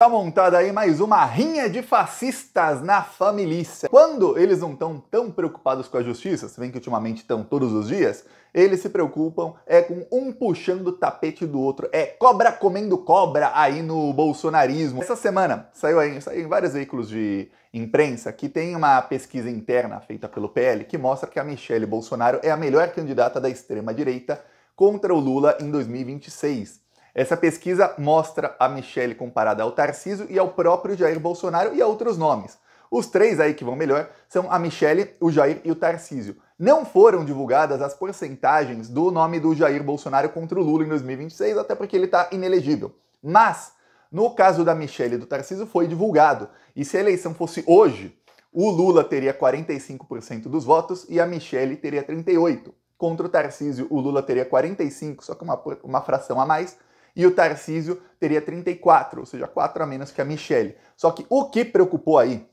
Tá montada aí mais uma rinha de fascistas na família. Quando eles não estão tão preocupados com a justiça, se bem que ultimamente estão todos os dias, eles se preocupam é com um puxando o tapete do outro. É cobra comendo cobra aí no bolsonarismo. Essa semana saiu aí, saiu em vários veículos de imprensa que tem uma pesquisa interna feita pelo PL que mostra que a Michelle Bolsonaro é a melhor candidata da extrema direita contra o Lula em 2026. Essa pesquisa mostra a Michelle comparada ao Tarciso e ao próprio Jair Bolsonaro e a outros nomes. Os três aí que vão melhor são a Michelle, o Jair e o Tarcísio. Não foram divulgadas as porcentagens do nome do Jair Bolsonaro contra o Lula em 2026, até porque ele está inelegível. Mas, no caso da Michelle e do Tarcísio, foi divulgado. E se a eleição fosse hoje, o Lula teria 45% dos votos e a Michelle teria 38%. Contra o Tarcísio, o Lula teria 45%, só que uma, uma fração a mais, e o Tarcísio teria 34, ou seja, 4 a menos que a Michelle. Só que o que preocupou aí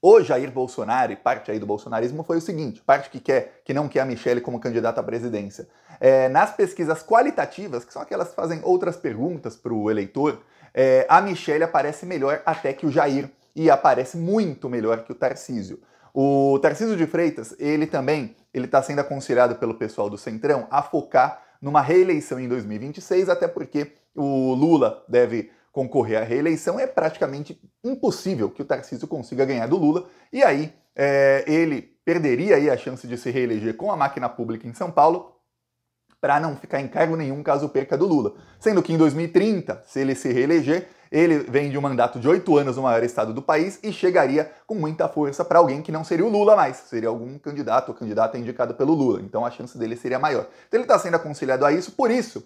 o Jair Bolsonaro e parte aí do bolsonarismo foi o seguinte, parte que quer, que não quer a Michelle como candidata à presidência. É, nas pesquisas qualitativas, que são aquelas que fazem outras perguntas para o eleitor, é, a Michelle aparece melhor até que o Jair e aparece muito melhor que o Tarcísio. O Tarcísio de Freitas, ele também, ele está sendo aconselhado pelo pessoal do Centrão a focar numa reeleição em 2026, até porque o Lula deve concorrer à reeleição, é praticamente impossível que o Tarcísio consiga ganhar do Lula, e aí é, ele perderia aí a chance de se reeleger com a máquina pública em São Paulo, para não ficar em cargo nenhum caso perca do Lula. Sendo que em 2030, se ele se reeleger, ele vem de um mandato de oito anos no maior estado do país e chegaria com muita força para alguém que não seria o Lula mais, seria algum candidato ou candidata indicado pelo Lula. Então a chance dele seria maior. Então ele está sendo aconselhado a isso, por isso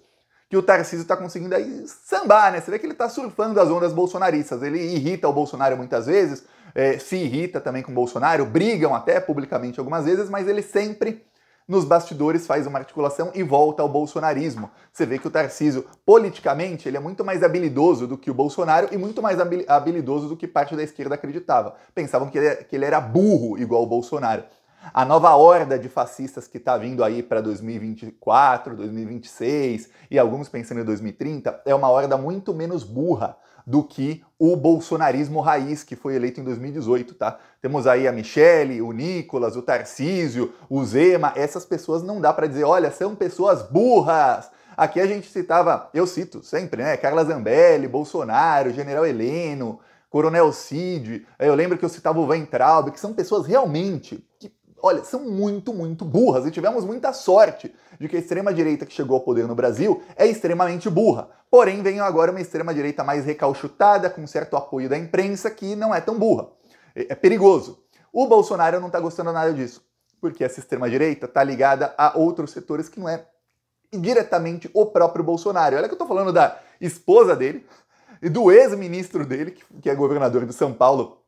que o Tarcísio está conseguindo aí sambar, né? Você vê que ele está surfando as ondas bolsonaristas. Ele irrita o Bolsonaro muitas vezes, é, se irrita também com o Bolsonaro, brigam até publicamente algumas vezes, mas ele sempre nos bastidores faz uma articulação e volta ao bolsonarismo. Você vê que o Tarcísio, politicamente, ele é muito mais habilidoso do que o Bolsonaro e muito mais habilidoso do que parte da esquerda acreditava. Pensavam que ele era burro igual o Bolsonaro. A nova horda de fascistas que está vindo aí para 2024, 2026 e alguns pensando em 2030 é uma horda muito menos burra do que o bolsonarismo raiz que foi eleito em 2018, tá? Temos aí a Michele, o Nicolas, o Tarcísio, o Zema, essas pessoas não dá para dizer, olha, são pessoas burras. Aqui a gente citava, eu cito sempre, né? Carla Zambelli, Bolsonaro, General Heleno, Coronel Cid. Eu lembro que eu citava o Weintraub, que são pessoas realmente que olha, são muito, muito burras e tivemos muita sorte de que a extrema-direita que chegou ao poder no Brasil é extremamente burra. Porém, vem agora uma extrema-direita mais recalchutada, com certo apoio da imprensa, que não é tão burra. É, é perigoso. O Bolsonaro não está gostando nada disso, porque essa extrema-direita está ligada a outros setores que não é diretamente o próprio Bolsonaro. Olha que eu estou falando da esposa dele e do ex-ministro dele, que é governador de São Paulo,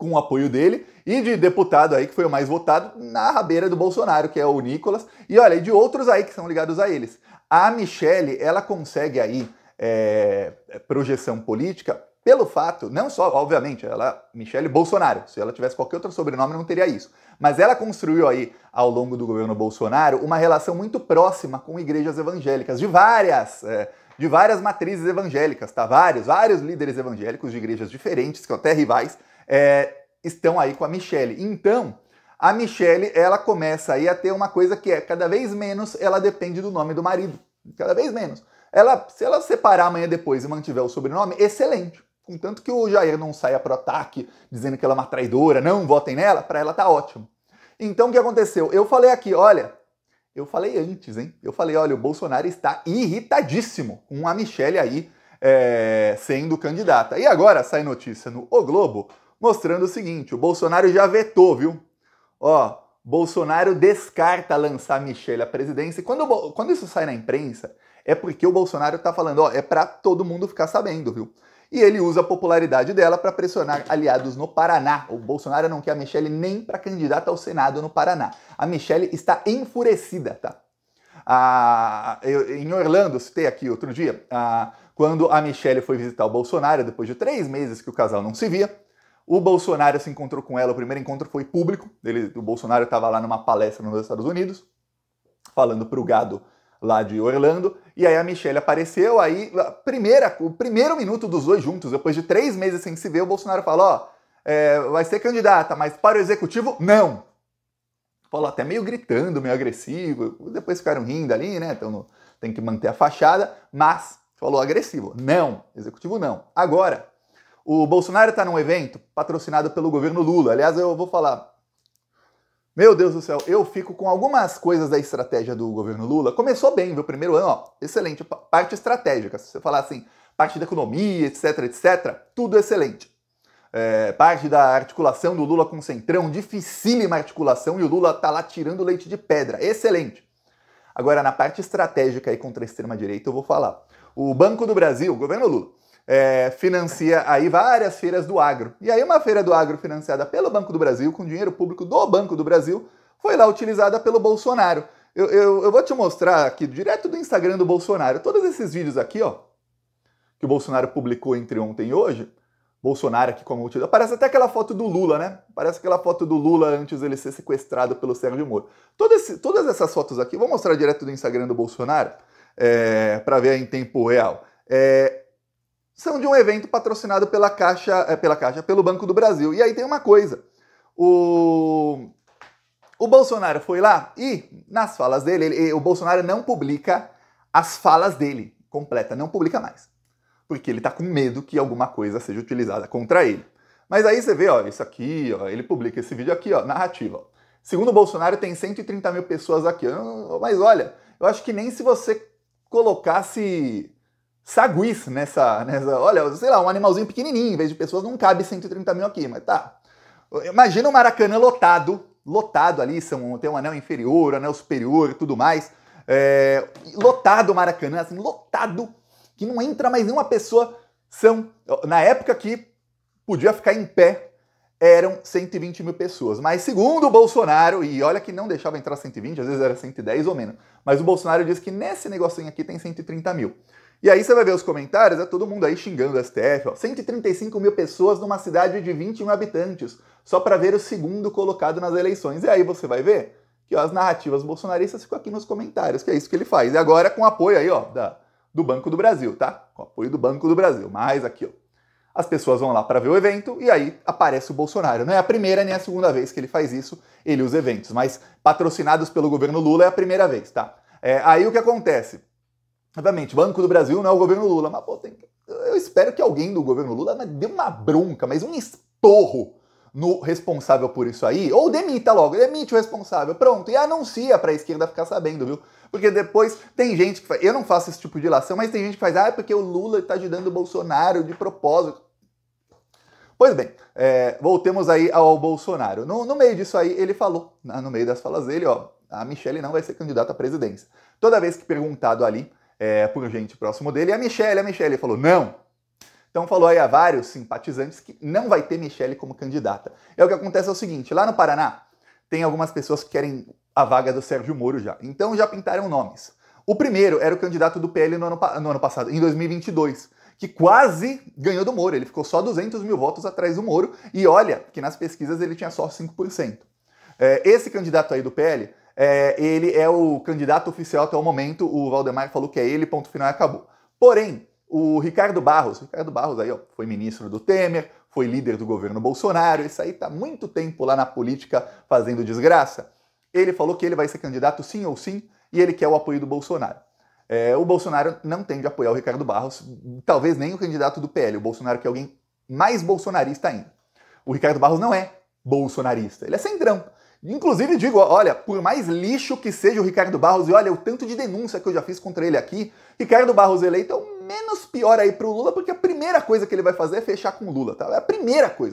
com o apoio dele, e de deputado aí que foi o mais votado na rabeira do Bolsonaro, que é o Nicolas, e olha, e de outros aí que são ligados a eles. A Michelle, ela consegue aí é, projeção política pelo fato, não só, obviamente, ela, Michelle Bolsonaro, se ela tivesse qualquer outro sobrenome não teria isso, mas ela construiu aí, ao longo do governo Bolsonaro, uma relação muito próxima com igrejas evangélicas, de várias... É, de várias matrizes evangélicas, tá? Vários, vários líderes evangélicos de igrejas diferentes, que são até rivais, é, estão aí com a Michelle. Então, a Michelle, ela começa aí a ter uma coisa que é cada vez menos ela depende do nome do marido. Cada vez menos. Ela, se ela separar amanhã depois e mantiver o sobrenome, excelente. Contanto que o Jair não saia pro ataque dizendo que ela é uma traidora, não votem nela, para ela tá ótimo. Então o que aconteceu? Eu falei aqui, olha, eu falei antes, hein? Eu falei, olha, o Bolsonaro está irritadíssimo com a Michelle aí é, sendo candidata. E agora sai notícia no O Globo mostrando o seguinte: o Bolsonaro já vetou, viu? Ó, Bolsonaro descarta lançar michelle à presidência. E quando, quando isso sai na imprensa, é porque o Bolsonaro tá falando, ó, é para todo mundo ficar sabendo, viu? E ele usa a popularidade dela para pressionar aliados no Paraná. O Bolsonaro não quer a michelle nem para candidata ao Senado no Paraná. A michelle está enfurecida, tá? Ah, eu, em Orlando, citei aqui outro dia, ah, quando a Michelle foi visitar o Bolsonaro, depois de três meses que o casal não se via, o Bolsonaro se encontrou com ela, o primeiro encontro foi público. Ele, o Bolsonaro estava lá numa palestra nos Estados Unidos, falando para o gado lá de Orlando. E aí a Michelle apareceu, aí primeira, o primeiro minuto dos dois juntos, depois de três meses sem se ver, o Bolsonaro falou, ó, é, vai ser candidata, mas para o executivo, não. Falou até meio gritando, meio agressivo, depois ficaram rindo ali, né, então tem que manter a fachada, mas falou agressivo, não, executivo não. Agora, o Bolsonaro está num evento patrocinado pelo governo Lula. Aliás, eu vou falar. Meu Deus do céu, eu fico com algumas coisas da estratégia do governo Lula. Começou bem, viu? Primeiro ano, ó, excelente. Parte estratégica, se você falar assim, parte da economia, etc, etc, tudo excelente. É, parte da articulação do Lula com o Centrão, dificílima articulação, e o Lula tá lá tirando leite de pedra. Excelente. Agora, na parte estratégica aí contra a extrema-direita, eu vou falar. O Banco do Brasil, governo Lula, é, financia aí várias feiras do agro. E aí uma feira do agro financiada pelo Banco do Brasil, com dinheiro público do Banco do Brasil, foi lá utilizada pelo Bolsonaro. Eu, eu, eu vou te mostrar aqui, direto do Instagram do Bolsonaro, todos esses vídeos aqui, ó, que o Bolsonaro publicou entre ontem e hoje, Bolsonaro aqui com a multidão. Parece até aquela foto do Lula, né? Parece aquela foto do Lula antes dele ser sequestrado pelo Sérgio Moro. Todo esse, todas essas fotos aqui, vou mostrar direto do Instagram do Bolsonaro é, para ver em tempo real. É, são de um evento patrocinado pela Caixa, é, pela Caixa, pelo Banco do Brasil. E aí tem uma coisa. O o Bolsonaro foi lá e nas falas dele, ele, o Bolsonaro não publica as falas dele completa, não publica mais. Porque ele tá com medo que alguma coisa seja utilizada contra ele. Mas aí você vê, ó, isso aqui, ó, ele publica esse vídeo aqui, ó, narrativa. Ó. Segundo o Bolsonaro, tem 130 mil pessoas aqui. Mas olha, eu acho que nem se você colocasse saguis nessa, nessa. Olha, sei lá, um animalzinho pequenininho, em vez de pessoas, não cabe 130 mil aqui, mas tá. Imagina o um Maracanã lotado, lotado ali, são, tem um anel inferior, anel superior e tudo mais. É, lotado o Maracanã, assim, lotado, que não entra mais nenhuma pessoa. São, na época que podia ficar em pé, eram 120 mil pessoas. Mas segundo o Bolsonaro, e olha que não deixava entrar 120, às vezes era 110 ou menos, mas o Bolsonaro disse que nesse negocinho aqui tem 130 mil. E aí você vai ver os comentários, é todo mundo aí xingando o STF. Ó. 135 mil pessoas numa cidade de 21 habitantes, só para ver o segundo colocado nas eleições. E aí você vai ver que ó, as narrativas bolsonaristas ficam aqui nos comentários, que é isso que ele faz. E agora com apoio aí, ó, da, do Banco do Brasil, tá? Com apoio do Banco do Brasil. Mais aqui, ó. As pessoas vão lá para ver o evento e aí aparece o Bolsonaro. Não é a primeira nem a segunda vez que ele faz isso, ele usa eventos, mas patrocinados pelo governo Lula é a primeira vez, tá? É, aí o que acontece? Obviamente, Banco do Brasil não é o governo Lula, mas pô, tem, eu espero que alguém do governo Lula dê uma bronca, mas um esporro no responsável por isso aí, ou demita logo, demite o responsável, pronto, e anuncia para a esquerda ficar sabendo, viu? Porque depois tem gente que faz, eu não faço esse tipo de ilação, mas tem gente que faz, ah, é porque o Lula está ajudando o Bolsonaro de propósito. Pois bem, é, voltemos aí ao Bolsonaro. No, no meio disso aí, ele falou, ah, no meio das falas dele, ó, a Michelle não vai ser candidata à presidência. Toda vez que perguntado ali, é, por gente próximo dele. E é a Michelle, a Michelle falou, não. Então falou aí a vários simpatizantes que não vai ter Michelle como candidata. É o que acontece é o seguinte, lá no Paraná, tem algumas pessoas que querem a vaga do Sérgio Moro já. Então já pintaram nomes. O primeiro era o candidato do PL no ano, no ano passado, em 2022 que quase ganhou do Moro. Ele ficou só 200 mil votos atrás do Moro. E olha que nas pesquisas ele tinha só 5%. É, esse candidato aí do PL é, ele é o candidato oficial até o momento, o Valdemar falou que é ele, ponto final, acabou. Porém, o Ricardo Barros, Ricardo Barros aí ó, foi ministro do Temer, foi líder do governo Bolsonaro, isso aí tá muito tempo lá na política fazendo desgraça. Ele falou que ele vai ser candidato sim ou sim e ele quer o apoio do Bolsonaro. É, o Bolsonaro não tem de apoiar o Ricardo Barros, talvez nem o candidato do PL. O Bolsonaro quer é alguém mais bolsonarista ainda. O Ricardo Barros não é bolsonarista, ele é centrão. Inclusive digo, olha, por mais lixo que seja o Ricardo Barros, e olha o tanto de denúncia que eu já fiz contra ele aqui, Ricardo Barros eleito é o menos pior aí pro Lula, porque a primeira coisa que ele vai fazer é fechar com o Lula, tá? É a primeira coisa.